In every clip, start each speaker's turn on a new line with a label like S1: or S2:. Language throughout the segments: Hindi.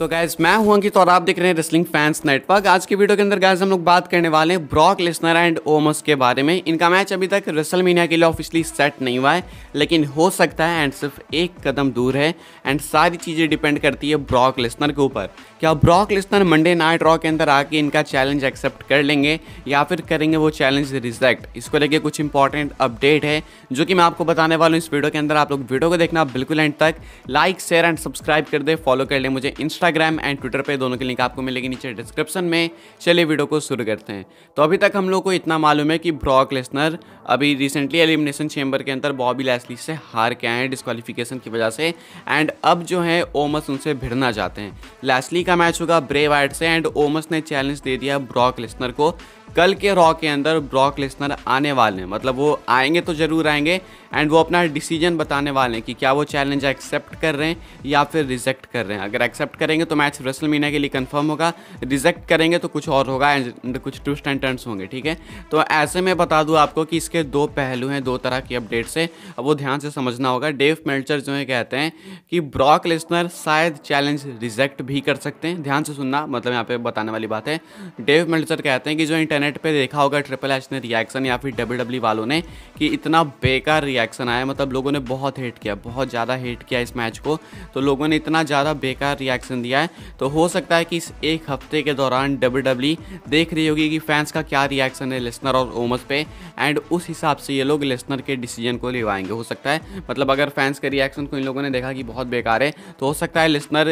S1: तो गैज मैं हुआ अंकित तो और आप देख रहे हैं रेसलिंग फैंस नेटवर्क आज की वीडियो के अंदर गैज हम लोग बात करने वाले हैं ब्रॉक लेसनर एंड ओमस के बारे में इनका मैच अभी तक रेसल मीनिया के लिए ऑफिशियली सेट नहीं हुआ है लेकिन हो सकता है एंड सिर्फ एक कदम दूर है एंड सारी चीज़ें डिपेंड करती है ब्रॉक लेसनर के ऊपर क्या Brock Lesnar Monday night Raw के अंदर आके इनका चैलेंज एक्सेप्ट कर लेंगे या फिर करेंगे वो चैलेंज रिजेक्ट इसको लेके कुछ इंपॉर्टेंट अपडेट है जो कि मैं आपको बताने वाला हूँ इस वीडियो के अंदर आप लोग वीडियो को देखना बिल्कुल एंड तक लाइक शेयर एंड सब्सक्राइब कर दे फॉलो कर ले मुझे इंस्टा इंस्टाग्राम एंड ट्विटर पर दोनों के लिंक आपको मिलेगी नीचे डिस्क्रिप्शन में चलिए वीडियो को शुरू करते हैं तो अभी तक हम लोग को इतना मालूम है कि ब्रॉक लेसनर अभी रिसेंटली एलिमिनेशन चेंबर के अंदर बॉबी लैसली से हार के आए हैं डिस्कालिफिकेशन की वजह से एंड अब जो है ओमस उनसे भिड़ना चाहते हैं लैसली का मैच होगा ब्रेवाइट से एंड ओमस ने चैलेंज दे दिया ब्रॉक लेसनर को कल के रॉ के अंदर ब्रॉक लेसनर आने वाले हैं मतलब वो आएंगे तो ज़रूर आएंगे एंड वो अपना डिसीजन बताने वाले हैं कि क्या वो चैलेंज एक्सेप्ट कर रहे हैं या फिर रिजेक्ट कर रहे हैं अगर एक्सेप्ट करेंगे तो मैच रेसल मीना के लिए कंफर्म होगा रिजेक्ट करेंगे तो कुछ और होगा एंड कुछ ट्विस्ट एंड टर्न्स होंगे ठीक है तो ऐसे में बता दूँ आपको कि इसके दो पहलू हैं दो तरह की अपडेट्स हैं अब वो ध्यान से समझना होगा डेव मेल्चर जो है कहते हैं कि ब्रॉक लेसनर शायद चैलेंज रिजेक्ट भी कर सकते हैं ध्यान से सुनना मतलब यहाँ पे बताने वाली बात है डेव मेल्चर कहते हैं कि जो इंटर नेट पे देखा होगा ट्रिपल एच ने रिएक्शन या फिर डब्ल्यू डब्ल्यू e वालों ने कि इतना बेकार रिएक्शन आया मतलब लोगों ने बहुत हेट किया बहुत ज़्यादा हेट किया इस मैच को तो लोगों ने इतना ज़्यादा बेकार रिएक्शन दिया है तो हो सकता है कि इस एक हफ्ते के दौरान डब्ल्यू डब्ल्यू e देख रही होगी कि फैंस का क्या रिएक्शन है लिसनर और ओमस पे एंड उस हिसाब से ये लोग लिसनर के डिसीजन को लेवाएंगे हो सकता है मतलब अगर फैंस के रिएक्शन को इन लोगों ने देखा कि बहुत बेकार है तो हो सकता है लिसनर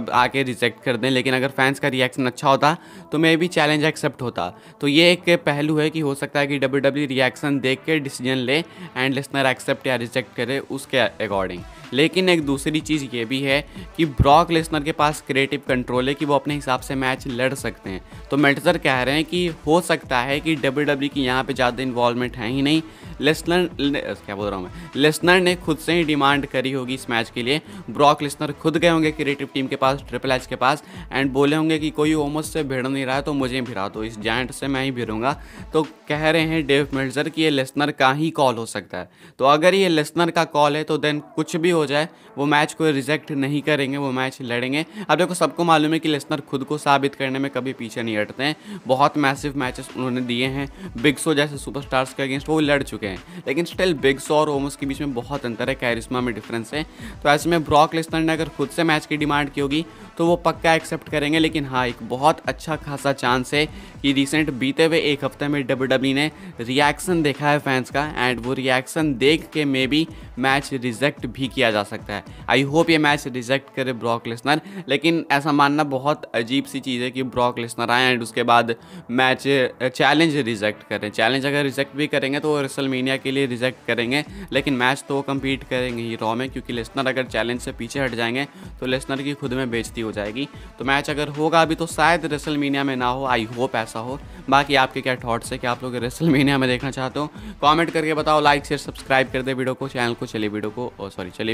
S1: अब आके रिजेक्ट कर दें लेकिन अगर फैंस का रिएक्शन अच्छा होता तो मे भी चैलेंज एक्सेप्ट होता था तो ये एक पहलू है कि हो सकता है कि डब्ल्यू रिएक्शन e देख के डिसीजन ले एंड लिसनर एक्सेप्ट या रिजेक्ट करे उसके अकॉर्डिंग लेकिन एक दूसरी चीज़ ये भी है कि ब्रॉक लेसनर के पास क्रिएटिव कंट्रोल है कि वो अपने हिसाब से मैच लड़ सकते हैं तो मेल्टजर कह रहे हैं कि हो सकता है कि डब्ल्यू डब्ल्यू e की यहाँ पर ज़्यादा इन्वॉल्वमेंट है ही नहीं लेसनर क्या बोल रहा हूँ मैं लेसनर ने खुद से ही डिमांड करी होगी इस मैच के लिए ब्रॉक लेसनर खुद गए होंगे क्रिएटिव टीम के पास ट्रिपल एच के पास एंड बोले होंगे कि कोई ओमस से भिड़ नहीं रहा है तो मुझे भिड़ा दो इस जैंट से मैं ही भिड़ूंगा तो कह रहे हैं डेव मिल्जर कि ये लेसनर का ही कॉल हो सकता है तो अगर ये लेसनर का कॉल है तो देन कुछ भी भी हो जाए वो मैच को रिजेक्ट नहीं करेंगे वो मैच लड़ेंगे अब देखो सबको मालूम है कि लेसनर खुद को साबित करने में कभी पीछे नहीं हटते हैं बहुत मैसिव मैचेस उन्होंने दिए हैं बिग सो जैसे सुपरस्टार्स के अगेंस्ट वो लड़ चुके हैं लेकिन स्टिल बिग सो और ओमस के बीच में बहुत अंतर है कैरिश्मा में डिफरेंस है तो ऐसे में ब्रॉक लेसनर ने अगर खुद से मैच की डिमांड की होगी तो वो पक्का एक्सेप्ट करेंगे लेकिन हाँ एक बहुत अच्छा खासा चांस है कि रिसेंट बीते हुए एक हफ्ते में डब्ल्यू डब्ल्यू e ने रिएक्शन देखा है फैंस का एंड वो रिएक्शन देख के मे बी मैच रिजेक्ट भी किया किया जा सकता है आई होप ये मैच रिजेक्ट करे ब्रॉक लेसनर लेकिन ऐसा मानना बहुत अजीब सी चीज़ है कि ब्रॉक लेसनर आए एंड उसके बाद मैच चैलेंज रिजेक्ट करें चैलेंज अगर रिजेक्ट भी करेंगे तो रसल मीनिया के लिए रिजेक्ट करेंगे लेकिन मैच तो कम्पीट करेंगे ही रॉ में क्योंकि लेसनर अगर चैलेंज से पीछे हट जाएंगे तो लेसनर की खुद में बेजती हो जाएगी तो मैच अगर होगा अभी तो शायद रेसल में ना हो आई होप ऐसा हो बाकी आपके क्या थाट्स है कि आप लोग रेसल में देखना चाहते हो कॉमेंट करके बताओ लाइक शेयर सब्सक्राइब कर दे वीडियो को चैनल को चलिए वीडियो को सॉरी चलिए